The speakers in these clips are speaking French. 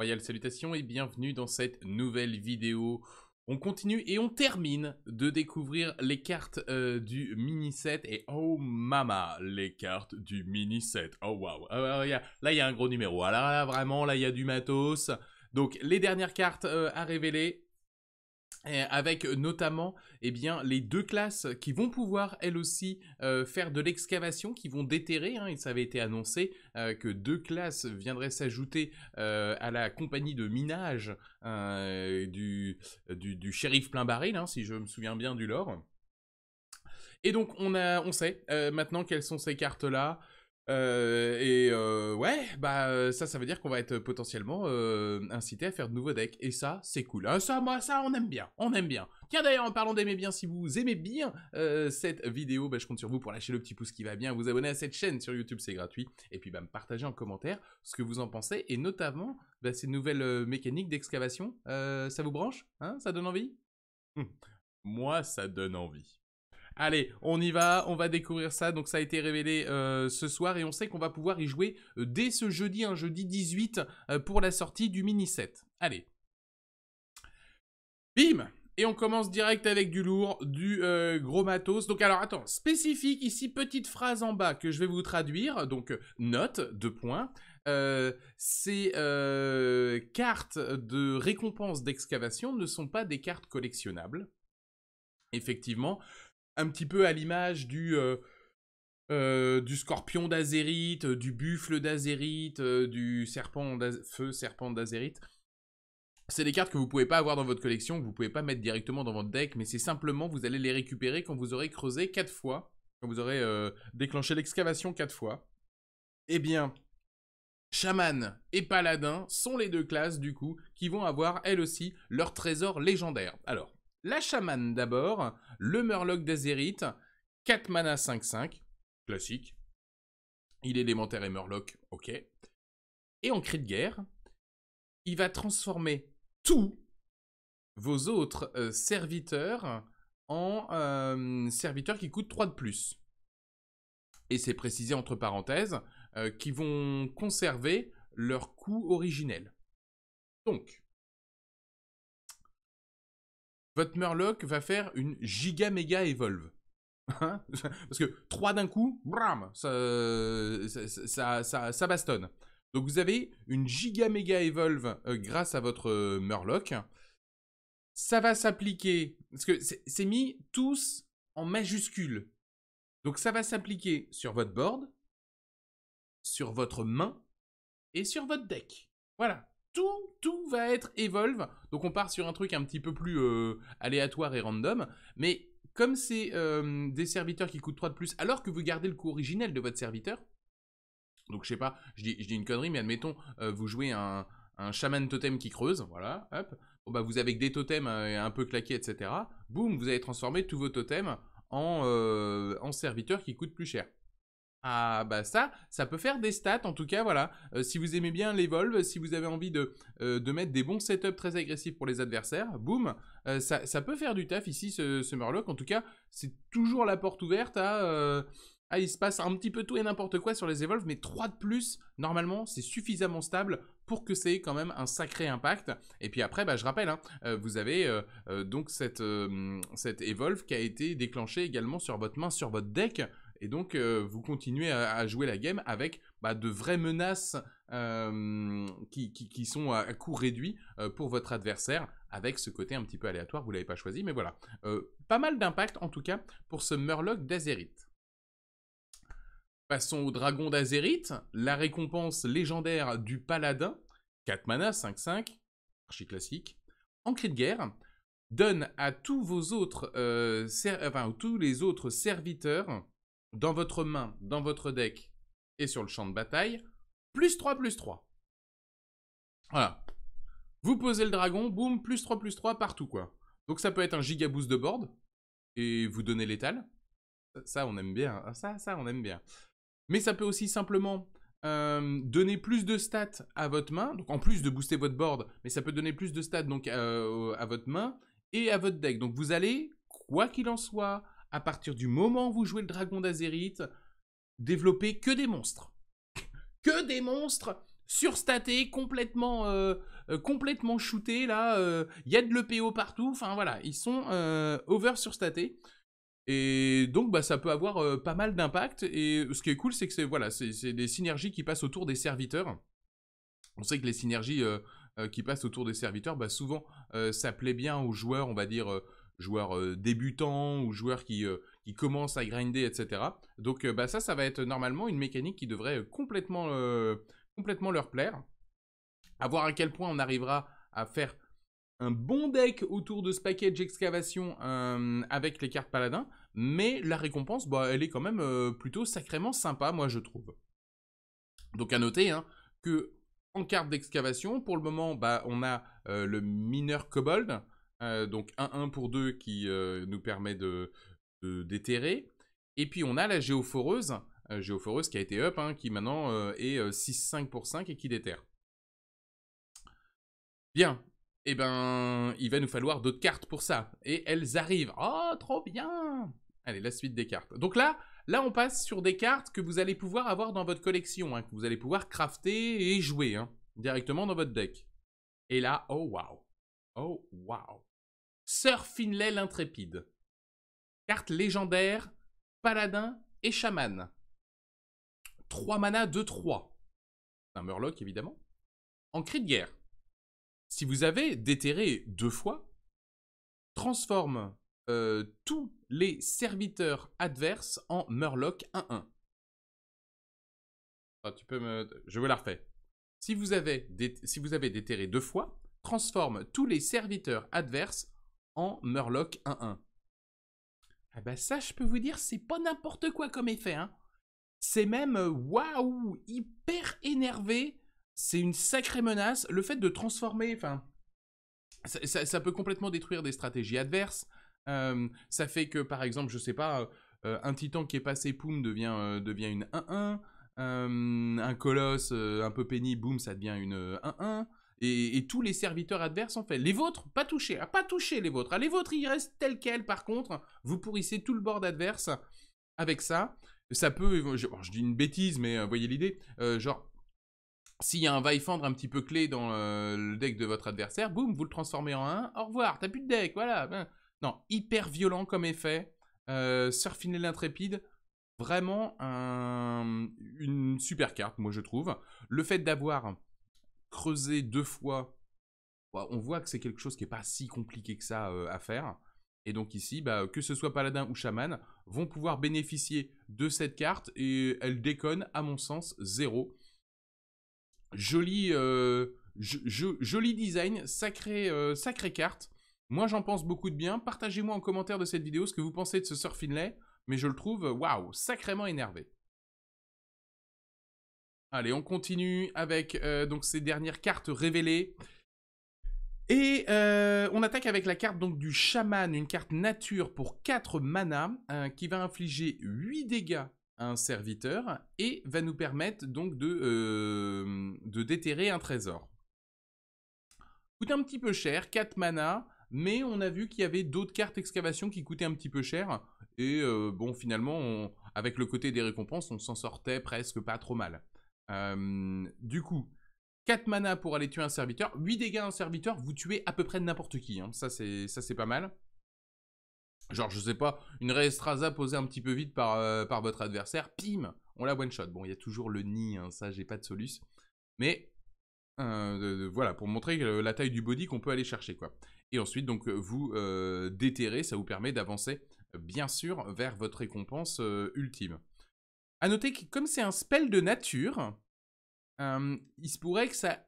Royal salutations et bienvenue dans cette nouvelle vidéo. On continue et on termine de découvrir les cartes euh, du mini set et oh mama, les cartes du mini set. Oh waouh, ah, ah, là il y a un gros numéro. Alors ah, vraiment, là il y a du matos. Donc les dernières cartes euh, à révéler, avec euh, notamment eh bien, les deux classes qui vont pouvoir elles aussi euh, faire de l'excavation, qui vont déterrer. Hein. Il ça avait été annoncé euh, que deux classes viendraient s'ajouter à la compagnie de minage du, du, shérif plein baril, hein, si je me souviens bien du lore. Et donc on, a, on sait maintenant quelles sont ces cartes-là. Euh, et euh, ouais, bah euh, ça, ça veut dire qu'on va être potentiellement incité à faire de nouveaux decks. Et ça, c'est cool. ça, moi, ça, on aime bien. On aime bien. Tiens d'ailleurs, en parlant d'aimer bien, si vous aimez bien cette vidéo, bah, je compte sur vous pour lâcher le petit pouce qui va bien, vous abonner à cette chaîne sur YouTube, c'est gratuit. Et puis, bah, me partager en commentaire ce que vous en pensez. Et notamment, bah, ces nouvelles mécaniques d'excavation. ça vous branche hein Ça donne envie hum. Moi, ça donne envie. Allez, on y va, on va découvrir ça. Donc ça a été révélé euh, ce soir et on sait qu'on va pouvoir y jouer euh, dès ce jeudi, un hein, jeudi 18, euh, pour la sortie du mini set. Allez. Bim et on commence direct avec du lourd, du gros matos. Donc alors attends, spécifique ici, petite phrase en bas que je vais vous traduire. Donc note, deux points. ces cartes de récompense d'excavation ne sont pas des cartes collectionnables. Effectivement, un petit peu à l'image du, euh, euh, du scorpion d'Azérite, euh, du buffle d'Azérite, du serpent feu serpent d'Azérite. C'est des cartes que vous pouvez pas avoir dans votre collection, que vous pouvez pas mettre directement dans votre deck, mais c'est simplement vous allez les récupérer quand vous aurez creusé quatre fois, quand vous aurez déclenché l'excavation quatre fois. Eh bien, chaman et paladin sont les deux classes du coup qui vont avoir elles aussi leur trésor légendaire. Alors, la chamane d'abord, le Murloc d'Azerite, 4 mana 5-5, classique. Il est élémentaire et Murloc, ok. Et en cri de guerre, il va transformer tous vos autres euh, serviteurs en euh, serviteurs qui coûtent 3 de plus. Et c'est précisé entre parenthèses, euh, qui vont conserver leur coût originel. Donc, votre Murloc va faire une giga méga evolve. Hein? Parce que trois d'un coup, bram, ça, ça, ça, bastonne. Donc vous avez une giga méga evolve euh, grâce à votre euh, Murloc. Ça va s'appliquer, parce que c'est mis tous en majuscules. Donc ça va s'appliquer sur votre board, sur votre main et sur votre deck. Voilà tout, tout va être Evolve. Donc on part sur un truc un petit peu plus euh, aléatoire et random. Mais comme c'est euh, des serviteurs qui coûtent 3 de plus, alors que vous gardez le coût originel de votre serviteur, donc je sais pas, je dis, une connerie, mais admettons, euh, vous jouez un, un chaman totem qui creuse, voilà, hop. Bon, bah, vous avez des totems un peu claqués, etc. Boum, vous avez transformé tous vos totems en, en serviteurs qui coûtent plus cher. Ah bah ça, ça peut faire des stats en tout cas, voilà. Euh, si vous aimez bien l'Evolve, si vous avez envie euh, de, mettre des bons setups très agressifs pour les adversaires, boum, euh, ça, peut faire du taf ici ce, Murloc. En tout cas, c'est toujours la porte ouverte à... Ah, il se passe un petit peu tout et n'importe quoi sur les Evolve, mais 3 de plus, normalement, c'est suffisamment stable pour que c'est quand même un sacré impact. Et puis après, bah, je rappelle, hein, vous avez donc cette, cette Evolve qui a été déclenchée également sur votre main, sur votre deck, et donc, euh, vous continuez à, jouer la game avec bah, de vraies menaces euh, qui, sont à, coût réduit euh, pour votre adversaire, avec ce côté un petit peu aléatoire, vous ne l'avez pas choisi, mais voilà. pas mal d'impact, en tout cas, pour ce Murloc d'Azerith. Passons au Dragon d'Azerith, la récompense légendaire du Paladin, 4 mana, 5-5, archi classique, en cri de guerre, donne à tous vos autres, enfin, tous les autres serviteurs dans votre main, dans votre deck et sur le champ de bataille, plus 3, plus 3. Voilà. Vous posez le dragon, boum, plus 3, plus 3 partout, quoi. Donc ça peut être un giga boost de board, et vous donnez l'étal. Ça, on aime bien. Hein. Ça, ça, on aime bien. Mais ça peut aussi simplement euh, donner plus de stats à votre main, donc en plus de booster votre board, mais ça peut donner plus de stats donc euh, à votre main et à votre deck. Donc vous allez, quoi qu'il en soit, à partir du moment où vous jouez le dragon d'Azerith, développez que des monstres. que des monstres surstatés, complètement, euh, euh, complètement shootés, là, il euh, y a de l'EPO partout, enfin voilà, ils sont over surstatés. Et donc, bah, ça peut avoir pas mal d'impact. Et ce qui est cool, c'est que c'est voilà, des synergies qui passent autour des serviteurs. On sait que les synergies qui passent autour des serviteurs, bah, souvent, ça plaît bien aux joueurs, on va dire, joueurs euh, débutants ou joueurs qui, euh, qui à grinder, etc. Donc euh, bah, ça, ça va être normalement une mécanique qui devrait complètement, complètement leur plaire. À voir à quel point on arrivera à faire un bon deck autour de ce package excavation avec les cartes paladins, mais la récompense, bah, elle est quand même plutôt sacrément sympa, moi je trouve. Donc à noter hein, que en carte d'excavation, pour le moment, bah, on a le mineur kobold, euh, donc un 1 pour 2 qui euh, nous permet de, déterrer. Et puis on a la Géophoreuse. Euh, géophoreuse qui a été up, hein, qui maintenant est 6-5 pour 5 et qui déterre. Bien. Eh ben, il va nous falloir d'autres cartes pour ça. Et elles arrivent. Oh, trop bien Allez, la suite des cartes. Donc là, là, on passe sur des cartes que vous allez pouvoir avoir dans votre collection, hein, que vous allez pouvoir crafter et jouer hein, directement dans votre deck. Et là, oh wow Oh wow Sir Finlay l'intrépide. Carte légendaire, paladin et chaman. 3 mana de 3 Un murloc évidemment. En cri de guerre. Si vous avez déterré deux fois, transforme euh, tous les serviteurs adverses en murloc 1-1. Ah, tu peux me... Je vous la refais. Si vous, avez si vous avez déterré deux fois, transforme tous les serviteurs adverses en Murloc 1-1. Ah bah ça, je peux vous dire, c'est pas n'importe quoi comme effet. Hein. C'est même euh, waouh, hyper énervé. C'est une sacrée menace. Le fait de transformer, enfin, ça, peut complètement détruire des stratégies adverses. ça fait que, par exemple, je sais pas, euh, un titan qui est passé poum devient, euh, devient une 1-1. un colosse un peu pénible, boum, ça devient une 1-1. Et, tous les serviteurs adverses en fait. Les vôtres, pas touchés, ah, pas touchés, les vôtres. Ah, les vôtres, ils restent tels quels, par contre. Vous pourrissez tout le board adverse avec ça. Ça peut, je, dis une bêtise, mais euh, voyez l'idée. Euh, genre, s'il y a un fendre un petit peu clé dans euh, le deck de votre adversaire, boum, vous le transformez en un. Au revoir, t'as plus de deck, voilà. Ben. non, hyper violent comme effet. Surfiner l'intrépide, vraiment une super carte, moi je trouve. Le fait d'avoir creuser deux fois, bah, on voit que c'est quelque chose qui n'est pas si compliqué que ça euh, à faire. Et donc ici, bah, que ce soit paladin ou chaman, vont pouvoir bénéficier de cette carte et elle déconne, à mon sens, zéro. Joli, euh, joli design, sacré, euh, sacrée carte. Moi, j'en pense beaucoup de bien. Partagez-moi en commentaire de cette vidéo ce que vous pensez de ce surfinlay, mais je le trouve, waouh, sacrément énervé. Allez, on continue avec euh, donc ces dernières cartes révélées. Et euh, on attaque avec la carte donc du chaman, une carte nature pour 4 mana hein, qui va infliger 8 dégâts à un serviteur et va nous permettre donc de, euh, déterrer un trésor. Coûte un petit peu cher, 4 mana, mais on a vu qu'il y avait d'autres cartes excavation qui coûtaient un petit peu cher. Et bon, finalement, avec le côté des récompenses, on s'en sortait presque pas trop mal. Euh, du coup, 4 mana pour aller tuer un serviteur, 8 dégâts à un serviteur, vous tuez à peu près n'importe qui. Hein. Ça, c'est, pas mal. Genre, je sais pas, une Reestraza posée un petit peu vite par, euh, par votre adversaire, pim, on la one-shot. Bon, il y a toujours le nid, hein, ça, j'ai pas de soluce. Mais euh, voilà, pour montrer la taille du body qu'on peut aller chercher, quoi. Et ensuite, donc, vous déterrez, ça vous permet d'avancer, bien sûr, vers votre récompense ultime. A noter que comme c'est un spell de nature, euh, il se pourrait que ça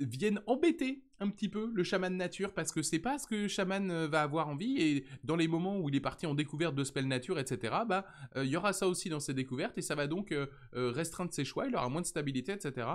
vienne embêter un petit peu le chaman de nature parce que c'est pas ce que le chaman euh, va avoir envie et dans les moments où il est parti en découverte de spell nature etc bah euh, il y aura ça aussi dans ses découvertes et ça va donc restreindre ses choix il aura moins de stabilité etc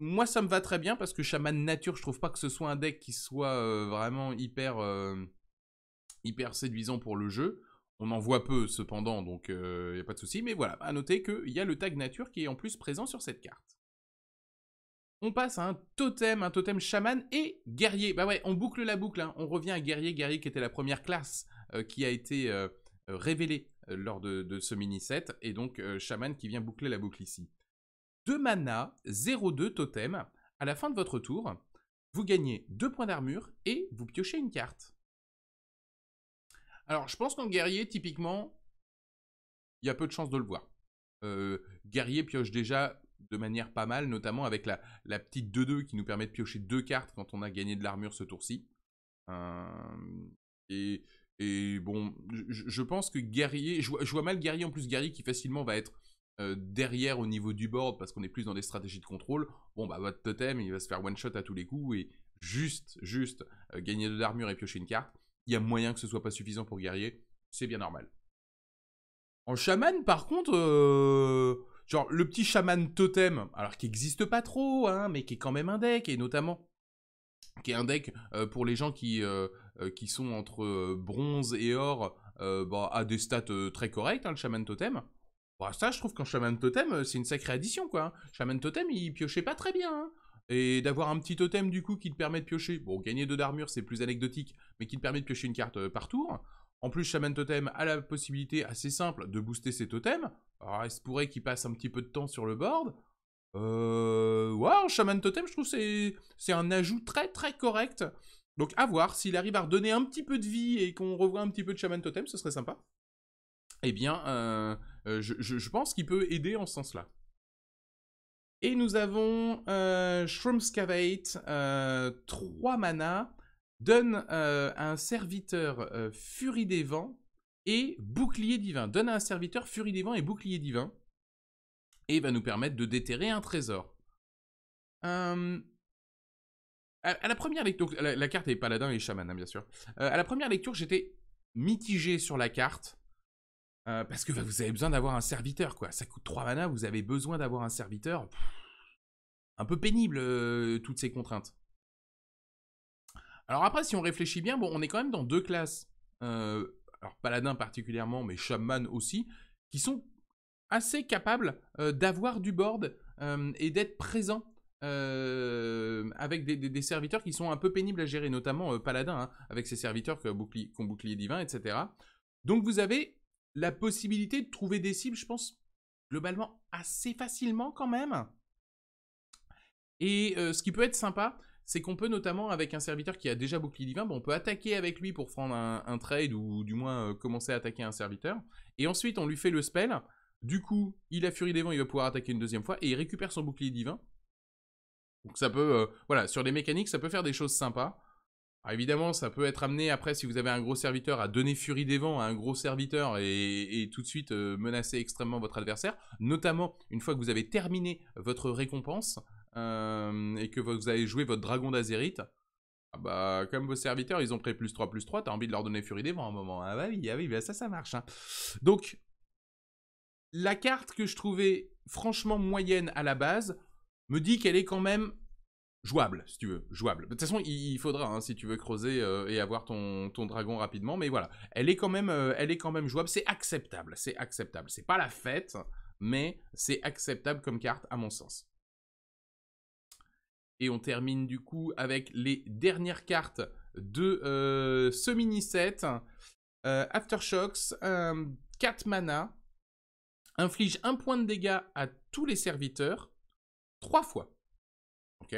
moi ça me va très bien parce que chaman nature je trouve pas que ce soit un deck qui soit vraiment hyper hyper séduisant pour le jeu on en voit peu cependant, donc il euh, n'y a pas de souci. Mais voilà, à noter qu'il y a le tag nature qui est en plus présent sur cette carte. On passe à un totem, un totem chaman et guerrier. Bah ouais, on boucle la boucle, hein. on revient à guerrier, guerrier qui était la première classe euh, qui a été euh, révélée lors de, ce mini set. Et donc chaman qui vient boucler la boucle ici. 2 mana, 0-2 totem. À la fin de votre tour, vous gagnez 2 points d'armure et vous piochez une carte. Alors, je pense qu'en guerrier, typiquement, il y a peu de chances de le voir. Euh, guerrier pioche déjà de manière pas mal, notamment avec la, petite 2-2 qui nous permet de piocher deux cartes quand on a gagné de l'armure ce tour-ci. Euh, et, bon, je, pense que guerrier, je, vois mal guerrier en plus guerrier qui facilement va être euh, derrière au niveau du board parce qu'on est plus dans des stratégies de contrôle. Bon bah votre totem il va se faire one shot à tous les coups et juste, juste gagner de l'armure et piocher une carte il y a moyen que ce soit pas suffisant pour guerrier. C'est bien normal. En chaman, par contre, euh, genre le petit chaman totem, alors qui n'existe pas trop, hein, mais qui est quand même un deck, et notamment qui est un deck euh, pour les gens qui, euh, qui sont entre bronze et or, bah, a des stats très correctes, hein, le chaman totem. Bah, ça, je trouve qu'en chaman totem, c'est une sacrée addition, quoi. Hein. Chaman totem, il piochait pas très bien. Hein et d'avoir un petit totem du coup qui te permet de piocher. Bon, gagner deux d'armure, c'est plus anecdotique, mais qui te permet de piocher une carte euh, par tour. En plus, Shaman Totem a la possibilité assez simple de booster ses totems. Alors, il se pourrait qu'il passe un petit peu de temps sur le board. Euh... Wow, Shaman Totem, je trouve c'est c'est un ajout très très correct. Donc à voir, s'il arrive à redonner un petit peu de vie et qu'on revoit un petit peu de Shaman Totem, ce serait sympa. Eh bien, euh, euh, je pense qu'il peut aider en ce sens-là. Et nous avons euh, Shroomscavate, euh, 3 mana, donne euh, un serviteur euh, Furie des Vents et Bouclier Divin. Donne à un serviteur Furie des Vents et Bouclier Divin. Et va nous permettre de déterrer un trésor. Hum, à, la première lecture, la, carte est paladin et chaman, hein, bien sûr. à la première lecture, j'étais mitigé sur la carte. Euh, parce que bah, vous avez besoin d'avoir un serviteur, quoi. Ça coûte 3 mana, vous avez besoin d'avoir un serviteur. un peu pénible, euh, toutes ces contraintes. Alors après, si on réfléchit bien, bon, on est quand même dans deux classes. Euh, alors paladin particulièrement, mais shaman aussi, qui sont assez capables d'avoir du board et d'être présents avec des, serviteurs qui sont un peu pénibles à gérer, notamment Paladin, hein, avec ses serviteurs qui ont bouclier divin, etc. Donc vous avez la possibilité de trouver des cibles, je pense, globalement assez facilement quand même. Et euh, ce qui peut être sympa, c'est qu'on peut notamment, avec un serviteur qui a déjà bouclier divin, on peut attaquer avec lui pour prendre un, trade ou du moins euh, commencer à attaquer un serviteur. Et ensuite, on lui fait le spell. Du coup, il a Furie des Vents, il va pouvoir attaquer une deuxième fois et il récupère son bouclier divin. Donc ça peut, euh, voilà, sur les mécaniques, ça peut faire des choses sympas évidemment, ça peut être amené après, si vous avez un gros serviteur, à donner furie des vents à un gros serviteur et, tout de suite euh, menacer extrêmement votre adversaire, notamment une fois que vous avez terminé votre récompense euh, et que vous avez joué votre dragon d'Azérite. Ah bah, comme vos serviteurs, ils ont pris plus 3, plus 3, t'as envie de leur donner furie des vents à un moment. Ah bah oui, ah oui, bah ça, ça marche. Hein. Donc, la carte que je trouvais franchement moyenne à la base me dit qu'elle est quand même jouable, si tu veux, jouable. De toute façon, il faudra hein, si tu veux creuser euh, et avoir ton, dragon rapidement, mais voilà, elle est quand même, euh, elle est quand même jouable. C'est acceptable, c'est acceptable. C'est pas la fête, mais c'est acceptable comme carte à mon sens. Et on termine du coup avec les dernières cartes de ce mini set. Aftershocks, 4 euh, mana, inflige un point de dégâts à tous les serviteurs, 3 fois. Ok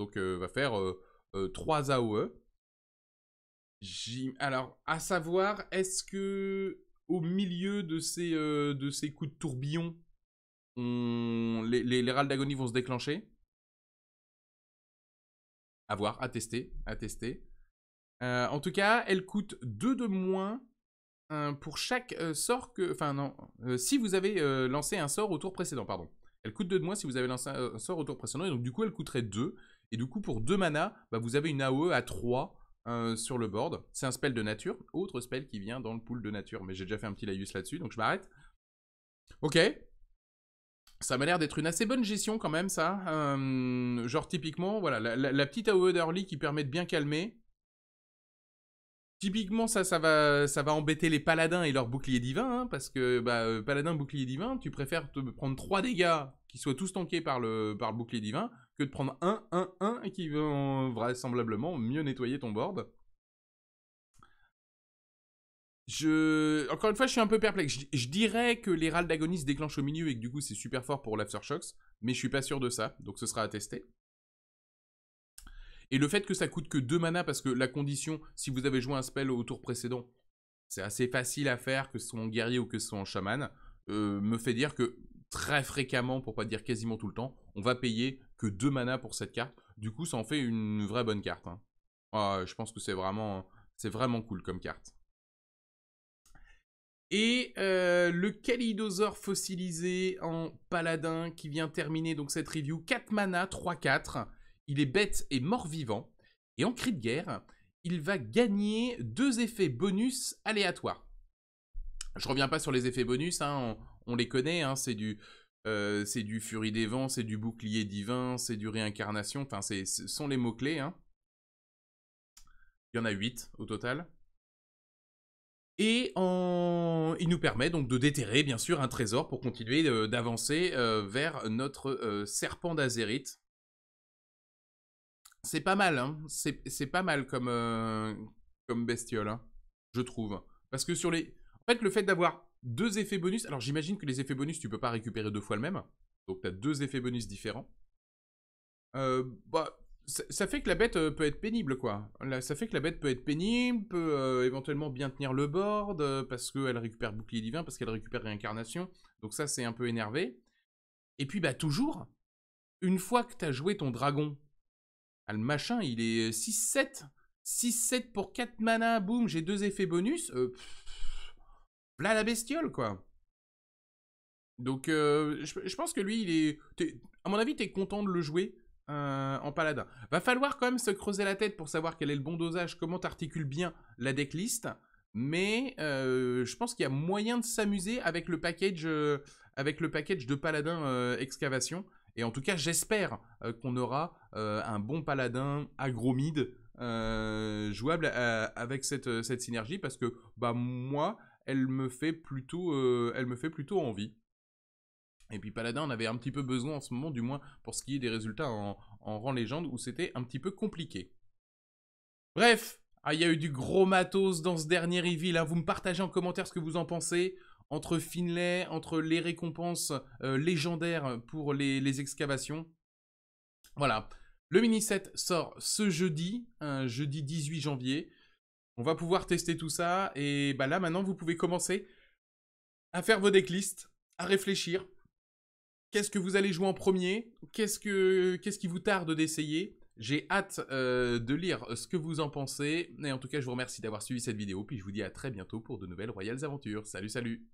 donc, euh, va faire 3 euh, euh, AOE. Alors, à savoir, est-ce que au milieu de ces, de ces coups de tourbillon, les, les, râles d'agonie vont se déclencher à voir, à tester, à tester. en tout cas, elle coûte 2 de moins pour chaque sort que... Enfin non, si vous avez lancé un sort au tour précédent, pardon. Elle coûte 2 de moins si vous avez lancé un, sort au tour précédent, et donc du coup elle coûterait 2. Et du coup, pour 2 mana, bah, vous avez une AOE à 3 euh, sur le board. C'est un spell de nature, autre spell qui vient dans le pool de nature. Mais j'ai déjà fait un petit laïus là-dessus, donc je m'arrête. Ok. Ça m'a l'air d'être une assez bonne gestion quand même, ça. Euh, genre typiquement, voilà, la, petite AOE d'early qui permet de bien calmer. Typiquement, ça, ça va, ça va embêter les paladins et leurs boucliers divins, hein, parce que bah, euh, paladin, bouclier divin, tu préfères te prendre 3 dégâts qu'ils soient tous tankés par le, par le bouclier divin, que de prendre un, un, un, et qui vont vraisemblablement mieux nettoyer ton board. Je... Encore une fois, je suis un peu perplexe. Je, dirais que râles d'agoniste déclenchent au milieu et que du coup c'est super fort pour l'Aftershocks, mais je suis pas sûr de ça, donc ce sera à tester. Et le fait que ça coûte que 2 mana, parce que la condition, si vous avez joué un spell au tour précédent, c'est assez facile à faire, que ce soit en guerrier ou que ce soit en chaman, euh, me fait dire que très fréquemment, pour pas dire quasiment tout le temps, on va payer que 2 mana pour cette carte. Du coup, ça en fait une vraie bonne carte. Hein. Ah, je pense que c'est vraiment, c'est vraiment cool comme carte. Et euh, le Kalidosaur fossilisé en paladin qui vient terminer donc cette review. 4 mana, 3-4. Il est bête et mort-vivant. Et en cri de guerre, il va gagner deux effets bonus aléatoires. Je reviens pas sur les effets bonus, hein, on les connaît, hein, c'est du, euh, du Furie des Vents, c'est du Bouclier Divin, c'est du Réincarnation, enfin, ce sont les mots-clés. Hein. Il y en a 8 au total. Et il nous permet donc de déterrer, bien sûr, un trésor pour continuer euh, d'avancer euh, vers notre serpent d'Azérite. C'est pas mal, hein. c'est pas mal comme, bestiole, hein, je trouve. Parce que sur les... En fait, le fait d'avoir deux effets bonus. Alors j'imagine que les effets bonus, tu peux pas récupérer deux fois le même. Donc t'as deux effets bonus différents. Euh, bah, ça, fait que la bête euh, peut être pénible, quoi. ça fait que la bête peut être pénible, peut euh, éventuellement bien tenir le board, parce qu'elle récupère bouclier divin, parce qu'elle récupère réincarnation. Donc ça, c'est un peu énervé. Et puis, bah, toujours, une fois que t'as joué ton dragon, ah, le machin, il est 6-7. 6-7 pour 4 mana, boum, j'ai deux effets bonus la bestiole, quoi. Donc, euh, je, pense que lui, il est. à mon avis, tu es content de le jouer euh, en paladin. Va falloir quand même se creuser la tête pour savoir quel est le bon dosage, comment t'articules bien la decklist. Mais euh, je pense qu'il y a moyen de s'amuser avec le package, avec le package de paladin excavation. Et en tout cas, j'espère qu'on aura un bon paladin agromide jouable avec cette, cette synergie parce que bah moi elle me fait plutôt, euh, elle me fait plutôt envie. Et puis Paladin on avait un petit peu besoin en ce moment, du moins pour ce qui est des résultats en, rang légende, où c'était un petit peu compliqué. Bref, ah, il y a eu du gros matos dans ce dernier reveal. Hein. Vous me partagez en commentaire ce que vous en pensez. Entre Finlay, entre les récompenses euh, légendaires pour les, excavations. Voilà. Le mini set sort ce jeudi, jeudi 18 janvier. On va pouvoir tester tout ça. Et bah là, maintenant, vous pouvez commencer à faire vos decklists, à réfléchir. Qu'est-ce que vous allez jouer en premier Qu'est-ce que qu'est-ce qui vous tarde d'essayer J'ai hâte euh, de lire ce que vous en pensez. Et en tout cas, je vous remercie d'avoir suivi cette vidéo. Puis je vous dis à très bientôt pour de nouvelles Royales Aventures. Salut, salut